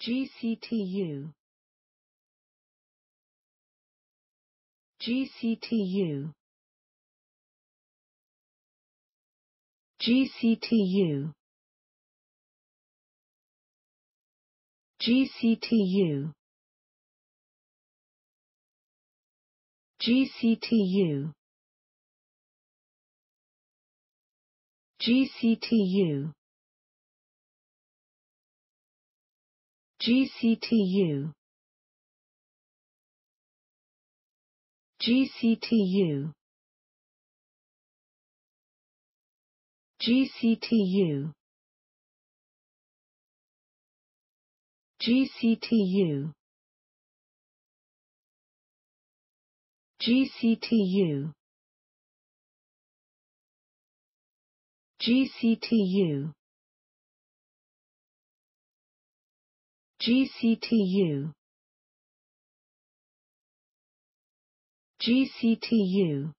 GCTU GCTU GCTU GCTU GCTU GCTU GCTU GCTU GCTU GCTU GCTU GCTU GCTU GCTU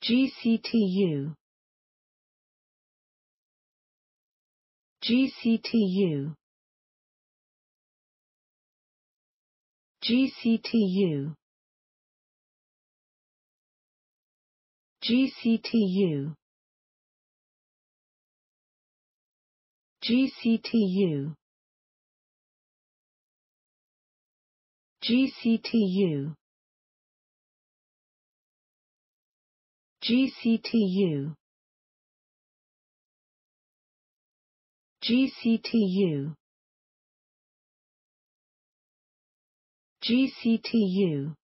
GCTU GCTU GCTU GCTU GCTU GCTU GCTU GCTU GCTU GCTU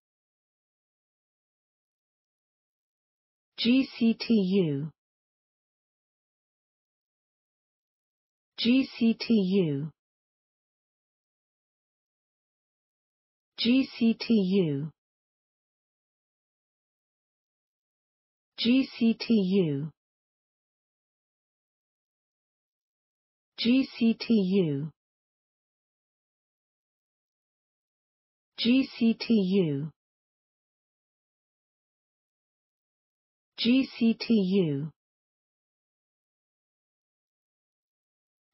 GCTU GCTU GCTU GCTU GCTU GCTU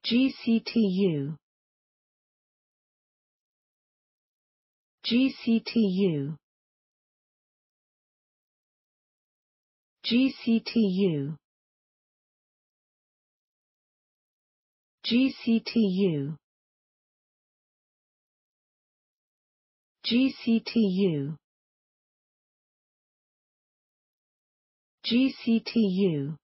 GCTU GCTU GCTU GCTU GCTU GCTU